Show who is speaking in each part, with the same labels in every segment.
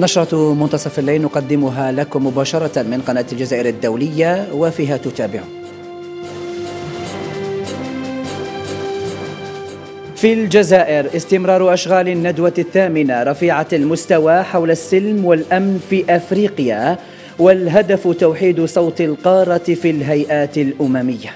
Speaker 1: نشرة منتصف الليل نقدمها لكم مباشرة من قناة الجزائر الدولية وفيها تتابع في الجزائر استمرار أشغال الندوة الثامنة رفيعة المستوى حول السلم والأمن في أفريقيا والهدف توحيد صوت القارة في الهيئات الأممية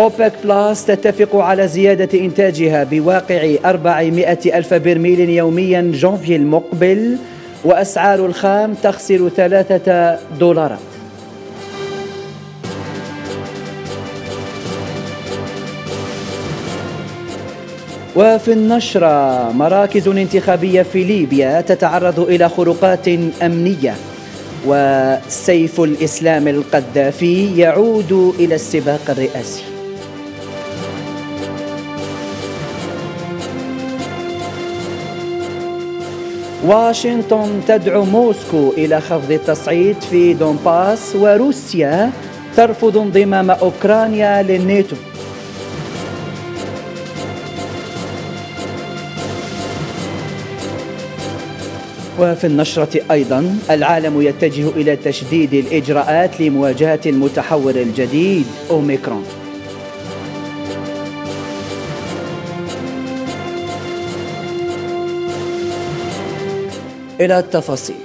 Speaker 1: أوبك بلاس تتفق على زيادة إنتاجها بواقع 400 ألف برميل يوميا جانفي المقبل وأسعار الخام تخسر ثلاثة دولارات وفي النشرة مراكز انتخابية في ليبيا تتعرض إلى خروقات أمنية وسيف الإسلام القذافي يعود إلى السباق الرئاسي واشنطن تدعو موسكو إلى خفض التصعيد في دونباس وروسيا ترفض انضمام أوكرانيا للناتو وفي النشرة أيضا العالم يتجه إلى تشديد الإجراءات لمواجهة المتحور الجديد أوميكرون إلى التفاصيل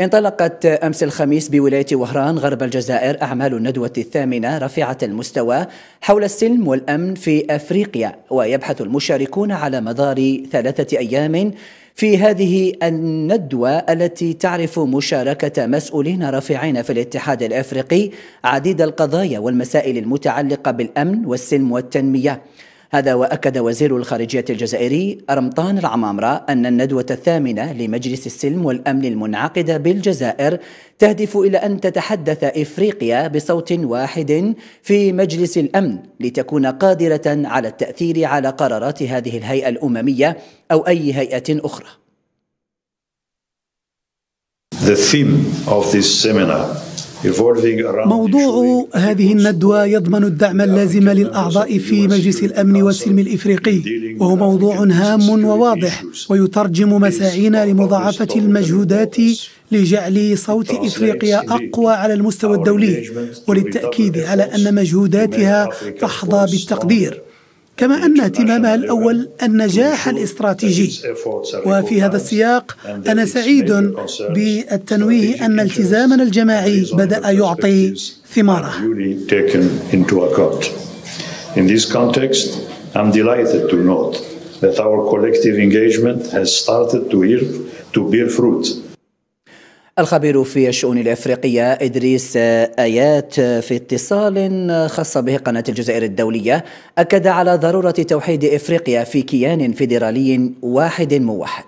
Speaker 1: انطلقت أمس الخميس بولاية وهران غرب الجزائر أعمال الندوة الثامنة رفيعة المستوى حول السلم والأمن في أفريقيا ويبحث المشاركون على مدار ثلاثة أيام في هذه الندوة التي تعرف مشاركة مسؤولين رافعين في الاتحاد الأفريقي عديد القضايا والمسائل المتعلقة بالأمن والسلم والتنمية هذا وأكد وزير الخارجية الجزائري رمطان العمامرة أن الندوة الثامنة لمجلس السلم والأمن المنعقدة بالجزائر تهدف إلى أن تتحدث إفريقيا بصوت واحد في مجلس الأمن لتكون قادرة على التأثير على قرارات هذه الهيئة الأممية أو أي هيئة أخرى.
Speaker 2: The theme of this seminar
Speaker 3: موضوع هذه الندوة يضمن الدعم اللازم للأعضاء في مجلس الأمن والسلم الإفريقي وهو موضوع هام وواضح ويترجم مساعينا لمضاعفة المجهودات لجعل صوت إفريقيا أقوى على المستوى الدولي وللتأكيد على أن مجهوداتها تحظى بالتقدير كما أن اهتمامها الأول النجاح الاستراتيجي وفي هذا السياق أنا سعيد بالتنويه أن التزامنا الجماعي بدأ يعطي ثماره
Speaker 4: In this context, I'm delighted to note that our collective engagement has started to to bear fruit
Speaker 1: الخبير في الشؤون الافريقيه ادريس ايات في اتصال خاص به قناه الجزائر الدوليه اكد على ضروره توحيد افريقيا في كيان فيدرالي واحد موحد.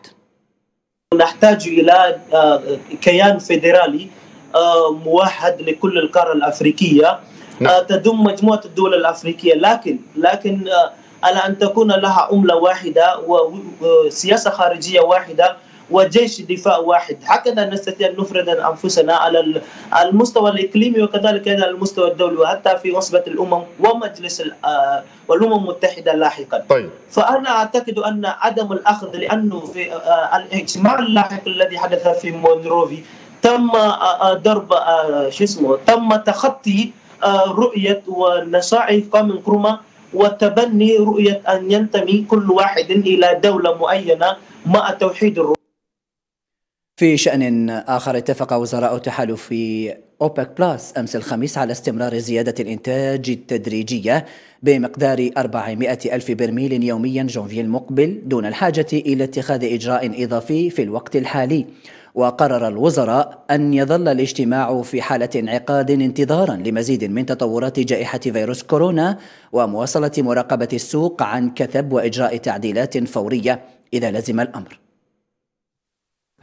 Speaker 4: نحتاج الى آه، كيان فيدرالي آه، موحد لكل القاره الافريقيه آه، نعم. تضم مجموعه الدول الافريقيه لكن لكن على ان تكون لها عمله واحده وسياسه خارجيه واحده وجيش دفاع واحد هكذا نستطيع أن نفرض أنفسنا على المستوى الإقليمي وكذلك على المستوى الدولي وحتى في وصبة الأمم ومجلس آه، والأمم المتحدة لاحقا طيب. فأنا أعتقد أن عدم الأخذ لأنه في آه، الاجتماع اللاحق الذي حدث في مونروفي تم آه، ضرب شو اسمه تم تخطي رؤية ونصائح قام كرما وتبني رؤية أن ينتمي كل واحد إلى دولة معينة مع توحيد الروح في
Speaker 1: شأن آخر اتفق وزراء تحالف أوبك بلاس أمس الخميس على استمرار زيادة الإنتاج التدريجية بمقدار 400 ألف برميل يوميا جونفي المقبل دون الحاجة إلى اتخاذ إجراء إضافي في الوقت الحالي وقرر الوزراء أن يظل الاجتماع في حالة انعقاد انتظارا لمزيد من تطورات جائحة فيروس كورونا ومواصلة مراقبة السوق عن كثب وإجراء تعديلات فورية إذا لزم الأمر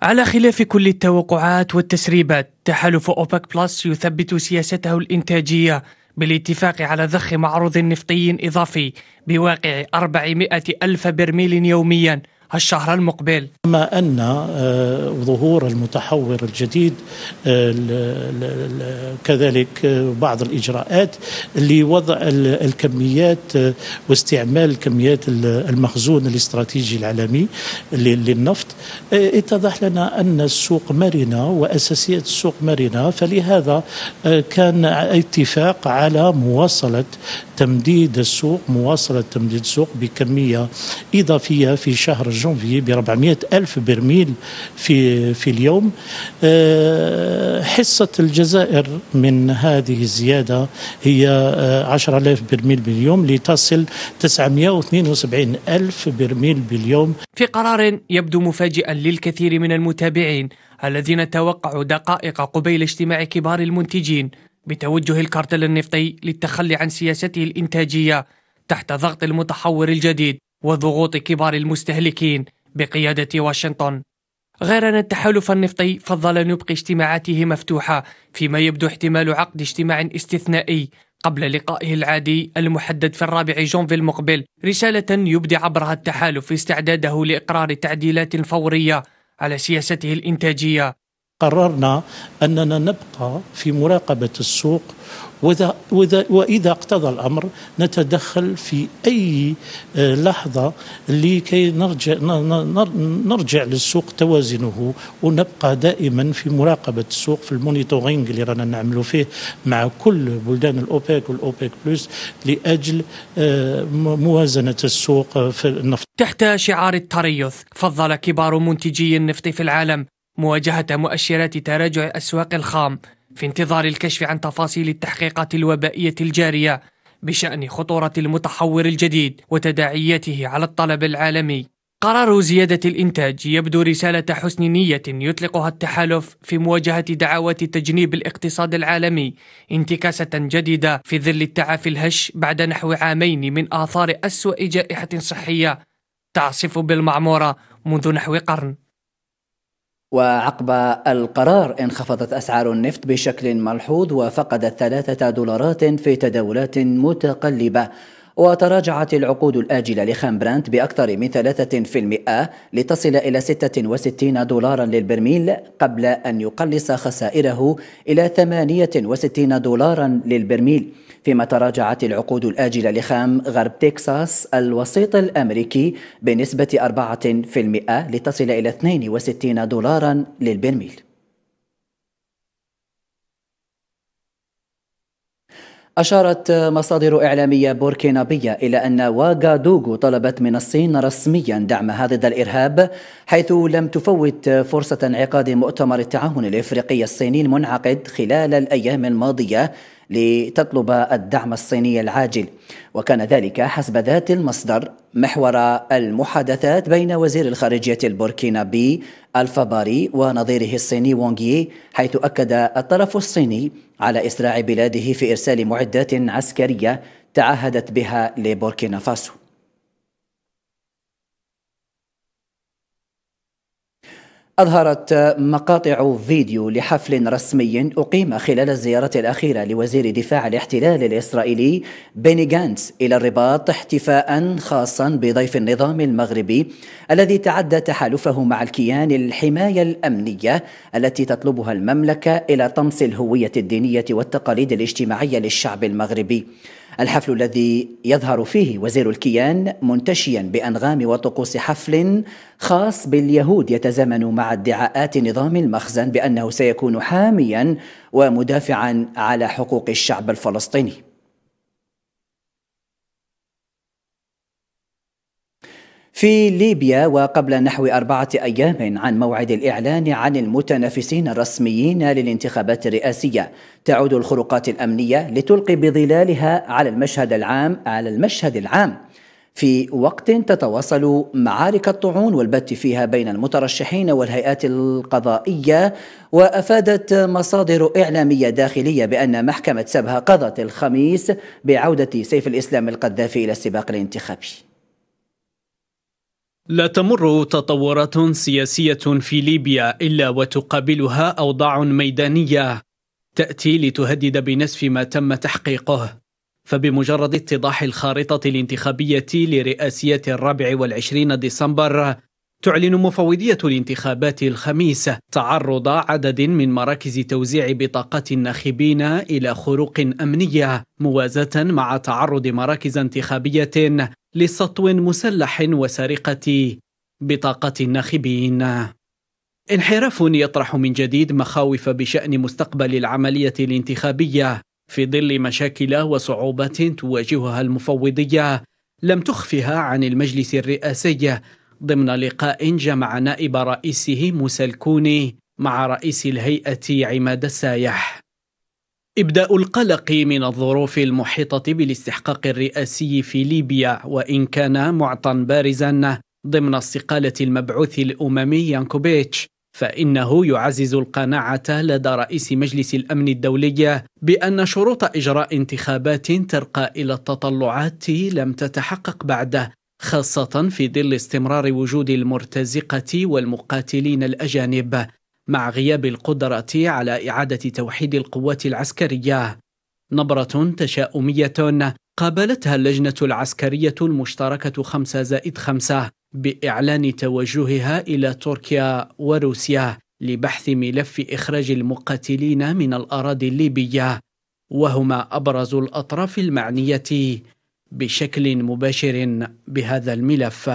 Speaker 5: على خلاف كل التوقعات والتسريبات تحالف أوبك بلس يثبت سياسته الإنتاجية بالاتفاق على ضخ معروض نفطي إضافي بواقع 400 ألف
Speaker 4: برميل يومياً الشهر المقبل كما أن آه، ظهور المتحور الجديد آه، كذلك آه، بعض الإجراءات لوضع الكميات واستعمال الكميات المخزون الاستراتيجي العالمي للنفط اتضح لنا أن السوق مرنة وأساسية السوق مرنة فلهذا كان اتفاق على مواصلة تمديد السوق مواصلة تمديد السوق بكمية إضافية في شهر جونفي ب 400 ألف برميل في, في اليوم حصة الجزائر من هذه الزيادة هي 10000 برميل باليوم لتصل 972 ألف برميل باليوم
Speaker 5: في قرار يبدو مفاجئا للكثير من المتابعين الذين توقعوا دقائق قبيل اجتماع كبار المنتجين بتوجه الكارتل النفطي للتخلي عن سياسته الإنتاجية تحت ضغط المتحور الجديد وضغوط كبار المستهلكين بقيادة واشنطن غير أن التحالف النفطي فضل أن يبقي اجتماعاته مفتوحة فيما يبدو احتمال عقد اجتماع استثنائي قبل لقائه العادي المحدد في الرابع جونفي المقبل رسالة يبدي عبرها التحالف استعداده لإقرار تعديلات فورية على سياسته الإنتاجية
Speaker 4: قررنا أننا نبقى في مراقبة السوق وإذا, وإذا, وإذا اقتضى الأمر نتدخل في أي آه، لحظة لكي نرجع, نرجع للسوق توازنه ونبقى دائما في مراقبة السوق في المونيتورينج اللي رانا نعمله فيه مع كل بلدان الأوبك والأوبيك بلس لأجل آه، موازنة السوق في النفط
Speaker 5: تحت شعار التريث فضل كبار منتجي النفط في العالم مواجهة مؤشرات تراجع أسواق الخام في انتظار الكشف عن تفاصيل التحقيقات الوبائية الجارية بشأن خطورة المتحور الجديد وتداعياته على الطلب العالمي. قرار زيادة الإنتاج يبدو رسالة حسن نية يطلقها التحالف في مواجهة دعوات تجنيب الاقتصاد العالمي انتكاسة جديدة في ظل التعافي الهش بعد نحو عامين من آثار أسوأ جائحة صحية تعصف بالمعمورة منذ نحو قرن
Speaker 1: وعقب القرار انخفضت أسعار النفط بشكل ملحوظ وفقدت ثلاثة دولارات في تداولات متقلبة وتراجعت العقود الآجلة لخام برانت بأكثر من 3% لتصل إلى 66 دولارا للبرميل قبل أن يقلص خسائره إلى 68 دولارا للبرميل فيما تراجعت العقود الآجلة لخام غرب تكساس الوسيط الأمريكي بنسبة 4% لتصل إلى 62 دولارا للبرميل أشارت مصادر إعلامية بوركينابية إلى أن واغادوغو طلبت من الصين رسميا دعمها ضد الإرهاب حيث لم تفوت فرصة انعقاد مؤتمر التعاون الإفريقي الصيني المنعقد خلال الأيام الماضية لتطلب الدعم الصيني العاجل وكان ذلك حسب ذات المصدر محور المحادثات بين وزير الخارجية البوركينابي الفاباري ونظيره الصيني وونغي حيث أكد الطرف الصيني على إسراع بلاده في إرسال معدات عسكرية تعهدت بها لبوركينا فاسو أظهرت مقاطع فيديو لحفل رسمي أقيم خلال الزيارة الأخيرة لوزير دفاع الاحتلال الإسرائيلي بيني غانتس إلى الرباط احتفاء خاصا بضيف النظام المغربي الذي تعدى تحالفه مع الكيان الحماية الأمنية التي تطلبها المملكة إلى طمس الهوية الدينية والتقاليد الاجتماعية للشعب المغربي الحفل الذي يظهر فيه وزير الكيان منتشيا بانغام وطقوس حفل خاص باليهود يتزامن مع ادعاءات نظام المخزن بانه سيكون حاميا ومدافعا على حقوق الشعب الفلسطيني في ليبيا وقبل نحو أربعة أيام عن موعد الإعلان عن المتنافسين الرسميين للانتخابات الرئاسية تعود الخروقات الأمنية لتلقي بظلالها على المشهد العام على المشهد العام في وقت تتواصل معارك الطعون والبت فيها بين المترشحين والهيئات القضائية وأفادت مصادر إعلامية داخلية بأن محكمة سبها قضت الخميس بعودة سيف الإسلام القذافي إلى السباق الانتخابي
Speaker 6: لا تمر تطورات سياسية في ليبيا إلا وتقابلها أوضاع ميدانية تأتي لتهدد بنسف ما تم تحقيقه فبمجرد اتضاح الخارطة الانتخابية لرئاسية الرابع والعشرين ديسمبر تعلن مفوضية الانتخابات الخميس تعرض عدد من مراكز توزيع بطاقات الناخبين إلى خروق أمنية موازاة مع تعرض مراكز انتخابية لسطو مسلح وسرقة بطاقات الناخبين انحراف يطرح من جديد مخاوف بشأن مستقبل العملية الانتخابية في ظل مشاكل وصعوبات تواجهها المفوضية لم تخفها عن المجلس الرئاسي ضمن لقاء جمع نائب رئيسه موسى الكوني مع رئيس الهيئة عماد السايح إبداء القلق من الظروف المحيطة بالاستحقاق الرئاسي في ليبيا وإن كان معطى بارزا ضمن استقالة المبعوث الأممي يانكوبيتش فإنه يعزز القناعة لدى رئيس مجلس الأمن الدولي بأن شروط إجراء انتخابات ترقى إلى التطلعات لم تتحقق بعد خاصة في ظل استمرار وجود المرتزقة والمقاتلين الأجانب مع غياب القدرة على إعادة توحيد القوات العسكرية نبرة تشاؤمية قابلتها اللجنة العسكرية المشتركة 5 زائد 5 بإعلان توجهها إلى تركيا وروسيا لبحث ملف إخراج المقاتلين من الأراضي الليبية وهما أبرز الأطراف المعنية بشكل مباشر بهذا الملف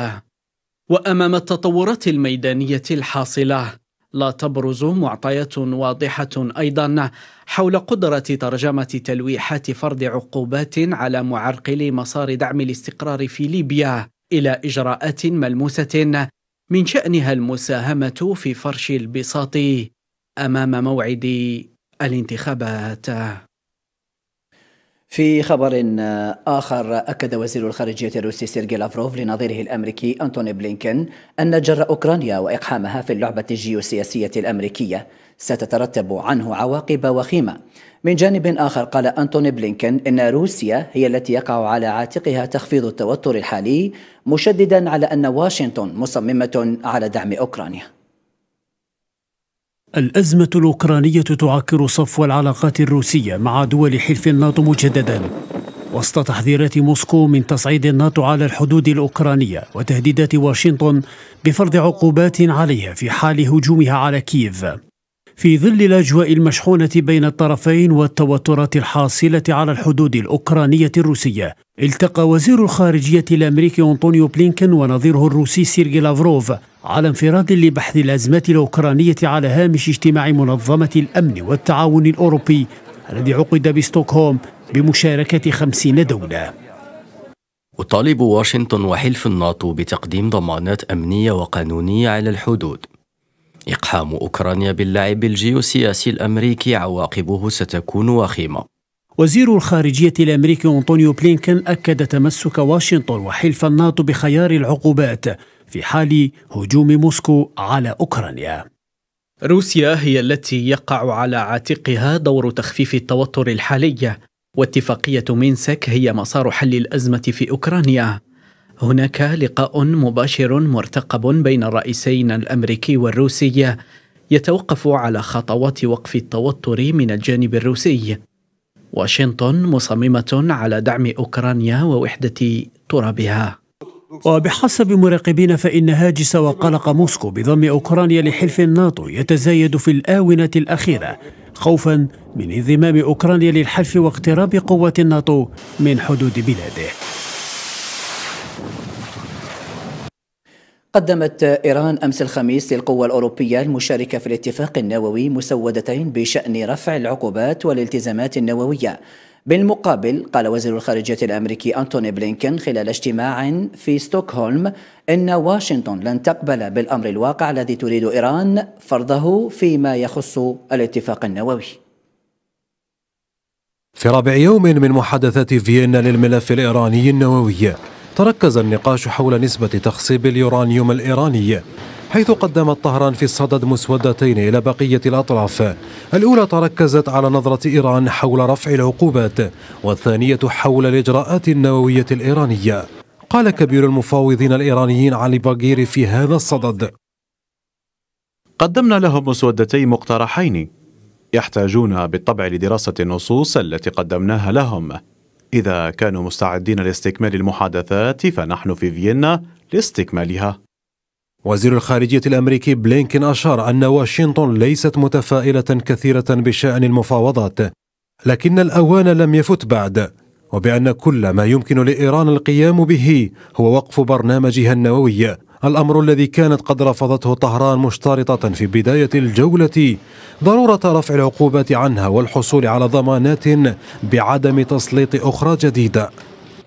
Speaker 6: وامام التطورات الميدانيه الحاصله لا تبرز معطيات واضحه ايضا حول قدره ترجمه تلويحات فرض عقوبات على معرقلي مسار دعم الاستقرار في ليبيا الى اجراءات ملموسه من شانها المساهمه في فرش البساط امام موعد الانتخابات
Speaker 1: في خبر آخر أكد وزير الخارجية الروسي سيرجي لافروف لنظيره الأمريكي أنتوني بلينكن أن جر أوكرانيا وإقحامها في اللعبة الجيوسياسية الأمريكية ستترتب عنه عواقب وخيمة من جانب آخر قال أنتوني بلينكن إن روسيا هي التي يقع على عاتقها تخفيض التوتر الحالي مشددا على أن واشنطن مصممة على دعم أوكرانيا
Speaker 7: الأزمة الأوكرانية تعكر صفو العلاقات الروسية مع دول حلف الناتو مجددا وسط تحذيرات موسكو من تصعيد الناتو على الحدود الأوكرانية وتهديدات واشنطن بفرض عقوبات عليها في حال هجومها على كييف في ظل الاجواء المشحونه بين الطرفين والتوترات الحاصله على الحدود الاوكرانيه الروسيه التقى وزير الخارجيه الامريكي انطونيو بلينكن ونظيره الروسي سيرجي لافروف على انفراد لبحث الازمه الاوكرانيه على هامش اجتماع منظمه الامن والتعاون الاوروبي الذي عقد بستوكهولم بمشاركه خمسين دوله
Speaker 6: وطالب واشنطن وحلف الناتو بتقديم ضمانات امنيه وقانونيه على الحدود إقحام أوكرانيا باللاعب الجيوسياسي الأمريكي عواقبه ستكون وخيمة وزير الخارجية
Speaker 7: الأمريكي أنطونيو بلينكن أكد تمسك واشنطن وحلف الناتو بخيار العقوبات
Speaker 6: في حال هجوم موسكو على أوكرانيا روسيا هي التي يقع على عاتقها دور تخفيف التوتر الحالي واتفاقية مينسك هي مسار حل الأزمة في أوكرانيا هناك لقاء مباشر مرتقب بين الرئيسين الامريكي والروسي يتوقف على خطوات وقف التوتر من الجانب الروسي واشنطن مصممه على دعم اوكرانيا ووحده ترابها وبحسب
Speaker 7: مراقبين فإن هاجس وقلق موسكو بضم أوكرانيا لحلف الناتو يتزايد في الآونة الأخيرة خوفا من انضمام أوكرانيا للحلف واقتراب قوات الناتو من حدود بلاده
Speaker 1: قدمت إيران أمس الخميس للقوى الأوروبية المشاركة في الاتفاق النووي مسودتين بشأن رفع العقوبات والالتزامات النووية بالمقابل قال وزير الخارجية الأمريكي أنتوني بلينكن خلال اجتماع في ستوكهولم إن واشنطن لن تقبل بالأمر الواقع الذي تريد إيران فرضه فيما يخص الاتفاق النووي
Speaker 2: في رابع يوم من محادثات فيينا للملف الإيراني النووي تركز النقاش حول نسبة تخصيب اليورانيوم الإيراني حيث قدمت طهران في الصدد مسودتين إلى بقية الأطراف الأولى تركزت على نظرة إيران حول رفع العقوبات والثانية حول الإجراءات النووية الإيرانية قال كبير المفاوضين الإيرانيين علي باغيري في هذا الصدد قدمنا لهم مسودتي مقترحين يحتاجون بالطبع لدراسة النصوص التي قدمناها لهم إذا كانوا مستعدين لاستكمال المحادثات فنحن في فيينا لاستكمالها وزير الخارجية الأمريكي بلينكين أشار أن واشنطن ليست متفائلة كثيرة بشأن المفاوضات لكن الأوان لم يفت بعد وبأن كل ما يمكن لإيران القيام به هو وقف برنامجها النووي الأمر الذي كانت قد رفضته طهران مشترطة في بداية الجولة ضرورة رفع العقوبات عنها والحصول على ضمانات بعدم تسليط أخرى جديدة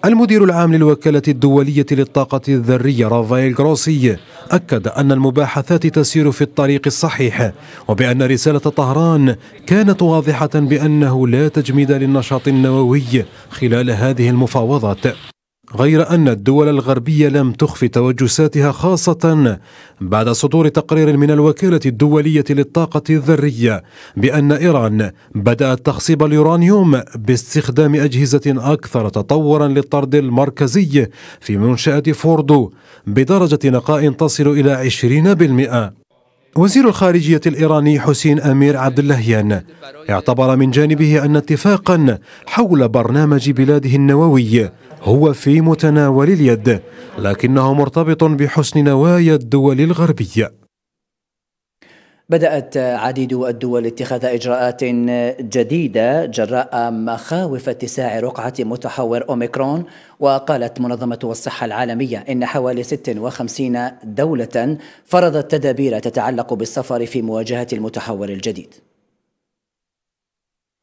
Speaker 2: المدير العام للوكالة الدولية للطاقة الذرية رافائيل غروسي أكد أن المباحثات تسير في الطريق الصحيح وبأن رسالة طهران كانت واضحة بأنه لا تجميد للنشاط النووي خلال هذه المفاوضات غير أن الدول الغربية لم تخفي توجساتها خاصة بعد صدور تقرير من الوكالة الدولية للطاقة الذرية بأن إيران بدأت تخصيب اليورانيوم باستخدام أجهزة أكثر تطورا للطرد المركزي في منشأة فوردو بدرجة نقاء تصل إلى 20%. وزير الخارجية الإيراني حسين أمير عبد اللهيان اعتبر من جانبه أن اتفاقا حول برنامج بلاده النووي هو في متناول اليد لكنه مرتبط بحسن نوايا الدول الغربيه
Speaker 1: بدأت عديد الدول اتخاذ إجراءات جديدة جراء مخاوف اتساع رقعة متحور أوميكرون وقالت منظمة الصحة العالمية إن حوالي 56 دولة فرضت تدابير تتعلق بالسفر في مواجهة المتحور الجديد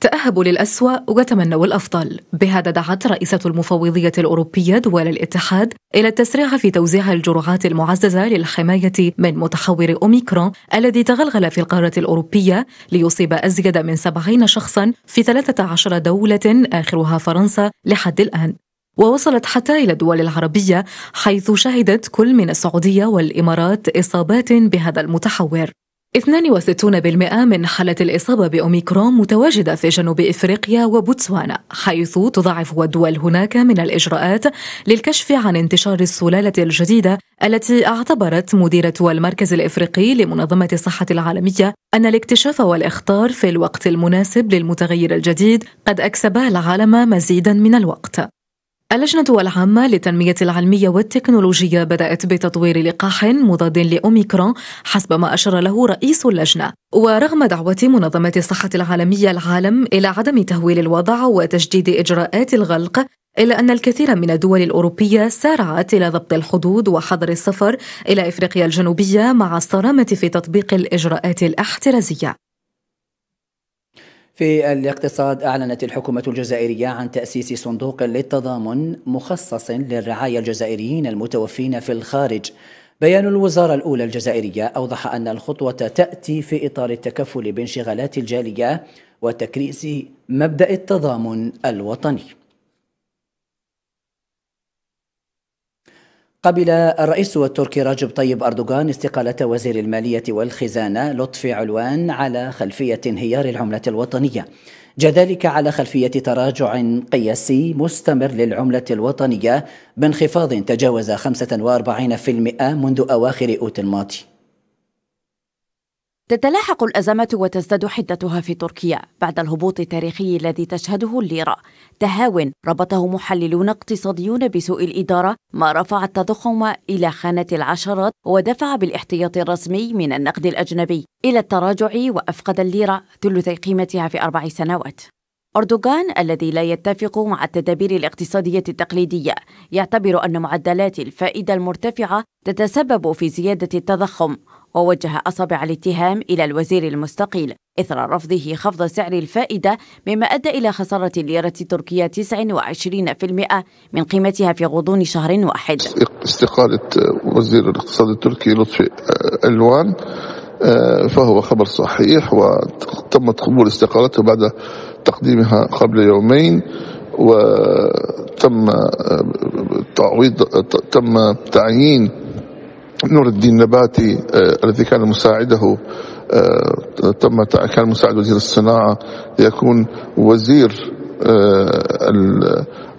Speaker 8: تأهبوا للأسوأ وتمنوا الأفضل بهذا دعت رئيسة المفوضية الأوروبية دول الاتحاد إلى التسريع في توزيع الجرعات المعززة للحماية من متحور أوميكرون الذي تغلغل في القارة الأوروبية ليصيب أزيد من 70 شخصا في 13 دولة آخرها فرنسا لحد الآن ووصلت حتى إلى الدول العربية حيث شهدت كل من السعودية والإمارات إصابات بهذا المتحور 62% من حالات الإصابة بأوميكرون متواجدة في جنوب إفريقيا وبوتسوانا حيث تضاعف الدول هناك من الإجراءات للكشف عن انتشار السلالة الجديدة التي اعتبرت مديرة المركز الإفريقي لمنظمة الصحة العالمية أن الاكتشاف والإخطار في الوقت المناسب للمتغير الجديد قد أكسبا العالم مزيدا من الوقت اللجنة العامة للتنمية العلمية والتكنولوجية بدأت بتطوير لقاح مضاد لأوميكرون حسب ما أشار له رئيس اللجنة ورغم دعوة منظمة الصحة العالمية العالم إلى عدم تهويل الوضع وتجديد إجراءات الغلق إلا أن الكثير من الدول الأوروبية سارعت إلى ضبط الحدود وحظر السفر إلى إفريقيا الجنوبية مع الصرامة في تطبيق الإجراءات الاحترازية
Speaker 1: في الاقتصاد أعلنت الحكومة الجزائرية عن تأسيس صندوق للتضامن مخصص للرعاية الجزائريين المتوفين في الخارج بيان الوزارة الأولى الجزائرية أوضح أن الخطوة تأتي في إطار التكفل بانشغالات الجالية وتكريس مبدأ التضامن الوطني قبل الرئيس التركي رجب طيب أردوغان استقالة وزير المالية والخزانة لطفي علوان على خلفية انهيار العملة الوطنية جذلك ذلك على خلفية تراجع قياسي مستمر للعملة الوطنية بانخفاض تجاوز 45% منذ أواخر أوت الماضي
Speaker 9: تتلاحق الأزمة وتزداد حدتها في تركيا بعد الهبوط التاريخي الذي تشهده الليرة تهاون ربطه محللون اقتصاديون بسوء الإدارة ما رفع التضخم إلى خانة العشرات ودفع بالاحتياط الرسمي من النقد الأجنبي إلى التراجع وأفقد الليرة ثلثي قيمتها في أربع سنوات أردوغان الذي لا يتفق مع التدابير الاقتصادية التقليدية يعتبر أن معدلات الفائدة المرتفعة تتسبب في زيادة التضخم ووجه أصابع الاتهام إلى الوزير المستقيل إثر رفضه خفض سعر الفائدة مما أدى إلى خسارة الليرة التركية 29% من قيمتها في غضون شهر واحد
Speaker 10: استقالة وزير الاقتصاد التركي لطفي ألوان آه، فهو خبر صحيح وتمت قبول استقالته بعد تقديمها قبل يومين وتم آه، تعويض تم تعيين نور الدين نباتي آه، الذي كان مساعده آه، تم كان مساعد وزير الصناعة ليكون وزير آه،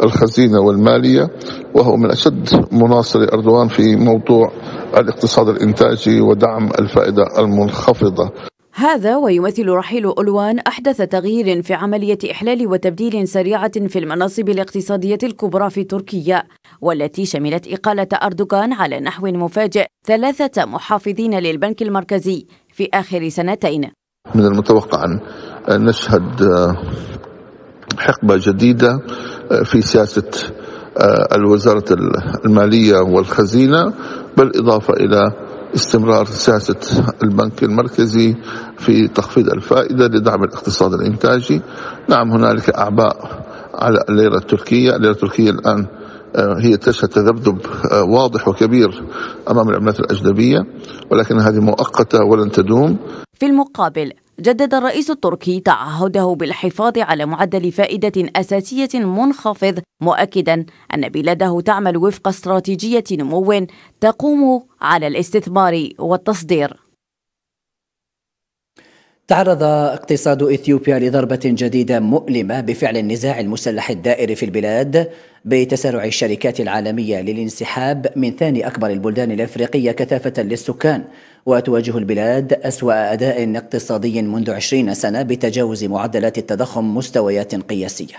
Speaker 10: الخزينة والمالية وهو من أشد مناصري أردوان في موضوع الاقتصاد الإنتاجي ودعم الفائدة المنخفضة
Speaker 9: هذا ويمثل رحيل ألوان أحدث تغيير في عملية إحلال وتبديل سريعة في المناصب الاقتصادية الكبرى في تركيا والتي شملت إقالة أردوغان على نحو مفاجئ ثلاثة محافظين للبنك المركزي في آخر سنتين
Speaker 10: من المتوقع أن نشهد آه، حقبة جديدة آه، في سياسة آه، الوزارة المالية والخزينة بالإضافة إلى استمرار سياسة البنك المركزي في تخفيض الفائدة لدعم الاقتصاد الإنتاجي نعم هنالك أعباء على الليرة التركية الليرة التركية الآن آه، هي تشهد تذبذب آه، واضح وكبير أمام العملات الأجنبية ولكن هذه مؤقتة ولن تدوم
Speaker 9: في المقابل جدد الرئيس التركي تعهده بالحفاظ على معدل فائدة أساسية منخفض مؤكدا أن بلاده تعمل وفق استراتيجية نمو تقوم على الاستثمار والتصدير تعرض
Speaker 1: اقتصاد اثيوبيا لضربه جديده مؤلمه بفعل النزاع المسلح الدائر في البلاد بتسارع الشركات العالميه للانسحاب من ثاني اكبر البلدان الافريقيه كثافه للسكان وتواجه البلاد أسوأ أداء اقتصادي منذ عشرين سنة بتجاوز معدلات التضخم مستويات قياسية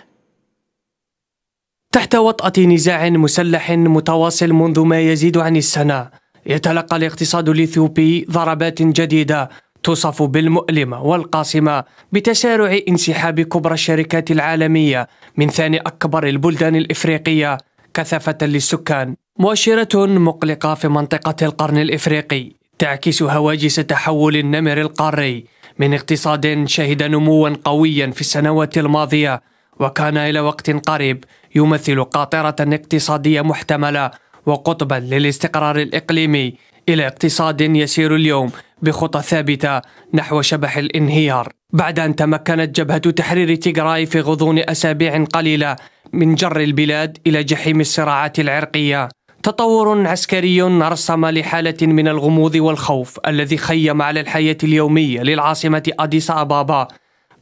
Speaker 5: تحت وطأة نزاع مسلح متواصل منذ ما يزيد عن السنة يتلقى الاقتصاد الإثيوبي ضربات جديدة توصف بالمؤلمة والقاسمة بتسارع انسحاب كبرى الشركات العالمية من ثاني أكبر البلدان الإفريقية كثافة للسكان مؤشرة مقلقة في منطقة القرن الإفريقي تعكس هواجس تحول النمر القاري من اقتصاد شهد نموا قويا في السنوات الماضية وكان إلى وقت قريب يمثل قاطرة اقتصادية محتملة وقطبا للاستقرار الإقليمي إلى اقتصاد يسير اليوم بخطى ثابتة نحو شبح الانهيار بعد أن تمكنت جبهة تحرير تيغراي في غضون أسابيع قليلة من جر البلاد إلى جحيم الصراعات العرقية تطور عسكري رسم لحالة من الغموض والخوف الذي خيم على الحياة اليومية للعاصمة أديس أبابا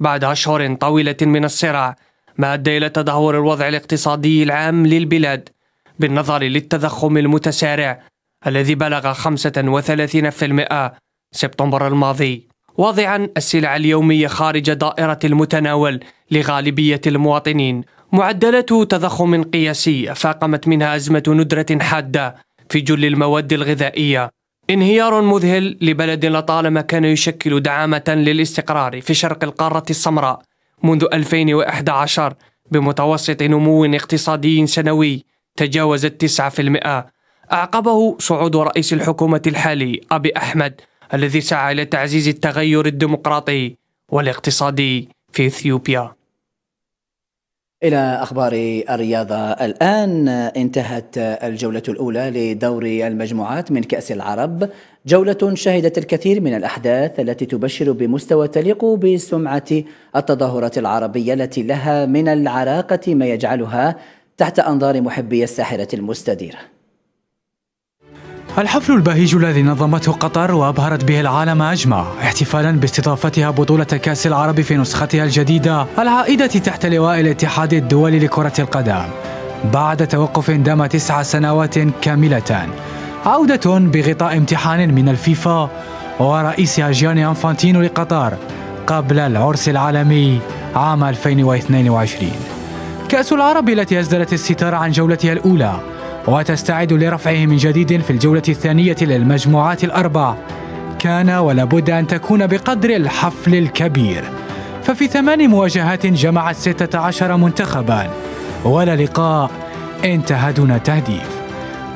Speaker 5: بعد أشهر طويلة من الصراع ما أدى إلى تدهور الوضع الاقتصادي العام للبلاد بالنظر للتضخم المتسارع الذي بلغ 35% سبتمبر الماضي واضعا السلع اليومية خارج دائرة المتناول لغالبية المواطنين معدلات تضخم قياسي فاقمت منها أزمة ندرة حادة في جل المواد الغذائية انهيار مذهل لبلد لطالما كان يشكل دعامة للاستقرار في شرق القارة السمراء منذ 2011 بمتوسط نمو اقتصادي سنوي تجاوز التسعة في المئة أعقبه صعود رئيس الحكومة الحالي أبي أحمد الذي سعى إلى تعزيز التغير الديمقراطي والاقتصادي في إثيوبيا
Speaker 1: إلى أخبار الرياضة الآن انتهت الجولة الأولى لدور المجموعات من كأس العرب جولة شهدت الكثير من الأحداث التي تبشر بمستوى تليق بسمعة التظاهرات العربية التي لها من العراقة ما يجعلها تحت أنظار محبي الساحرة المستديرة
Speaker 11: الحفل البهيج الذي نظمته قطر وأبهرت به العالم أجمع احتفالا باستضافتها بطولة كأس العرب في نسختها الجديدة العائدة تحت لواء الاتحاد الدولي لكرة القدم بعد توقف دام تسع سنوات كاملة عودة بغطاء امتحان من الفيفا ورئيسها جياني أنفانتينو لقطر قبل العرس العالمي عام 2022 كأس العرب التي أسدلت الستار عن جولتها الأولى وتستعد لرفعه من جديد في الجولة الثانية للمجموعات الأربع كان ولابد أن تكون بقدر الحفل الكبير ففي ثمان مواجهات جمعت 16 منتخبا ولا لقاء انتهى دون تهديف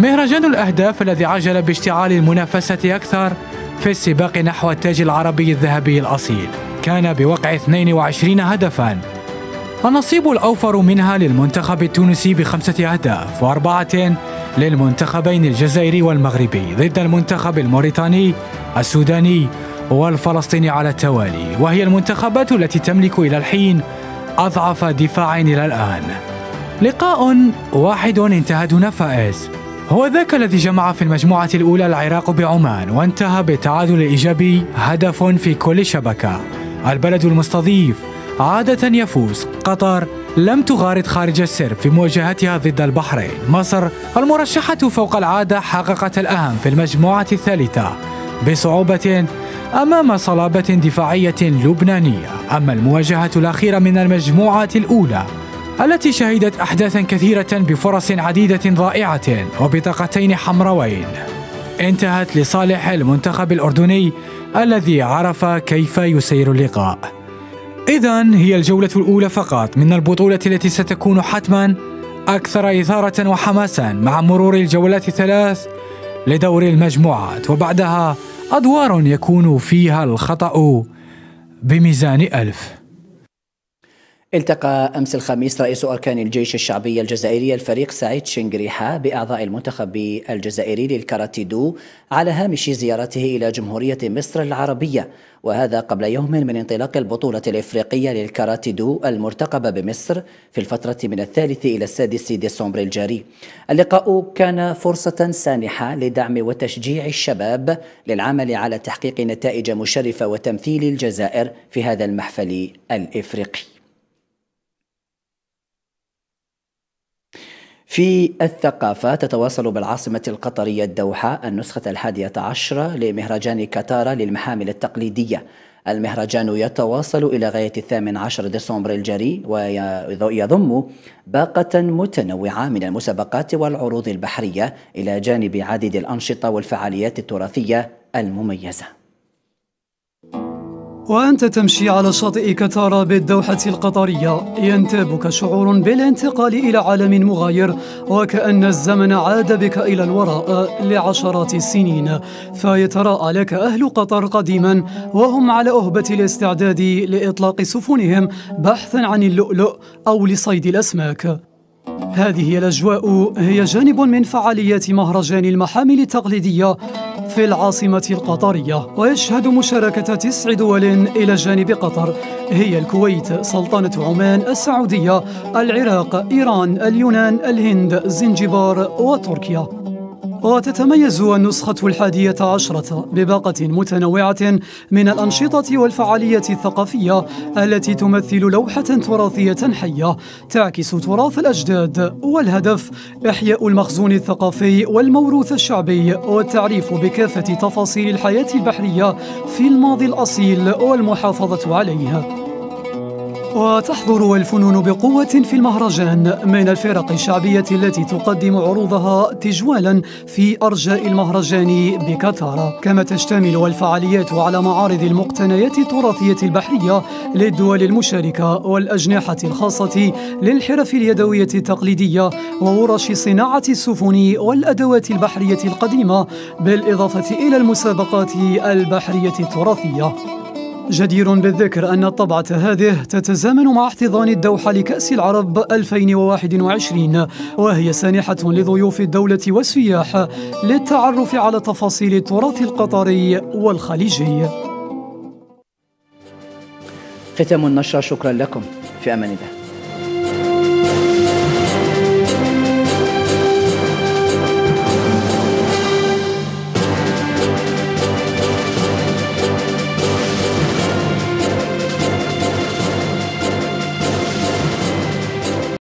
Speaker 11: مهرجان الأهداف الذي عجل باشتعال المنافسة أكثر في السباق نحو التاج العربي الذهبي الأصيل كان بوقع 22 هدفاً النصيب الأوفر منها للمنتخب التونسي بخمسة أهداف وأربعة للمنتخبين الجزائري والمغربي ضد المنتخب الموريتاني السوداني والفلسطيني على التوالي وهي المنتخبات التي تملك إلى الحين أضعف دفاع إلى الآن لقاء واحد انتهى دون فائز هو ذاك الذي جمع في المجموعة الأولى العراق بعمان وانتهى بالتعادل الإيجابي هدف في كل شبكة البلد المستضيف عادة يفوز قطر لم تغارد خارج السرب في مواجهتها ضد البحرين مصر المرشحة فوق العادة حققت الأهم في المجموعة الثالثة بصعوبة أمام صلابة دفاعية لبنانية أما المواجهة الأخيرة من المجموعة الأولى التي شهدت أحداثا كثيرة بفرص عديدة ضائعة وبطاقتين حمراوين انتهت لصالح المنتخب الأردني الذي عرف كيف يسير اللقاء إذا هي الجولة الأولى فقط من البطولة التي ستكون حتما أكثر إثارة وحماسا مع مرور الجولات الثلاث لدور المجموعات وبعدها أدوار يكون فيها الخطأ بميزان ألف
Speaker 1: التقى أمس الخميس رئيس أركان الجيش الشعبي الجزائري الفريق سعيد شنقريحة بأعضاء المنتخب الجزائري للكاراتيدو على هامش زيارته إلى جمهورية مصر العربية وهذا قبل يوم من انطلاق البطولة الإفريقية للكاراتيدو المرتقبة بمصر في الفترة من الثالث إلى السادس ديسمبر الجاري اللقاء كان فرصة سانحة لدعم وتشجيع الشباب للعمل على تحقيق نتائج مشرفة وتمثيل الجزائر في هذا المحفل الإفريقي في الثقافة تتواصل بالعاصمة القطرية الدوحة النسخة الحادية عشرة لمهرجان كتارا للمحامل التقليدية المهرجان يتواصل إلى غاية الثامن عشر ديسمبر الجاري ويضم باقة متنوعة من المسابقات والعروض البحرية إلى جانب عديد الأنشطة والفعاليات التراثية المميزة
Speaker 3: وأنت تمشي على شاطئك ترى بالدوحة القطرية ينتابك شعور بالانتقال إلى عالم مغاير وكأن الزمن عاد بك إلى الوراء لعشرات السنين فيتراءى لك أهل قطر قديما وهم على أهبة الاستعداد لإطلاق سفنهم بحثا عن اللؤلؤ أو لصيد الأسماك هذه الأجواء هي جانب من فعاليات مهرجان المحامل التقليدية في العاصمة القطرية ويشهد مشاركة تسع دول إلى جانب قطر هي الكويت سلطنة عمان السعودية العراق إيران اليونان الهند زنجبار وتركيا وتتميز النسخة الحادية عشرة بباقة متنوعة من الأنشطة والفعالية الثقافية التي تمثل لوحة تراثية حية تعكس تراث الأجداد والهدف إحياء المخزون الثقافي والموروث الشعبي والتعريف بكافة تفاصيل الحياة البحرية في الماضي الأصيل والمحافظة عليه وتحضر الفنون بقوة في المهرجان من الفرق الشعبية التي تقدم عروضها تجوالا في أرجاء المهرجان بكتارا كما تشتمل الفعاليات على معارض المقتنيات التراثية البحرية للدول المشاركة والأجنحة الخاصة للحرف اليدوية التقليدية وورش صناعة السفن والأدوات البحرية القديمة بالإضافة إلى المسابقات البحرية التراثية جدير بالذكر أن الطبعة هذه تتزامن مع احتضان الدوحة لكأس العرب 2021 وهي سانحة لضيوف الدولة والسياح للتعرف على تفاصيل التراث القطري والخليجي ختام النشرة شكرا لكم
Speaker 1: في أمان الله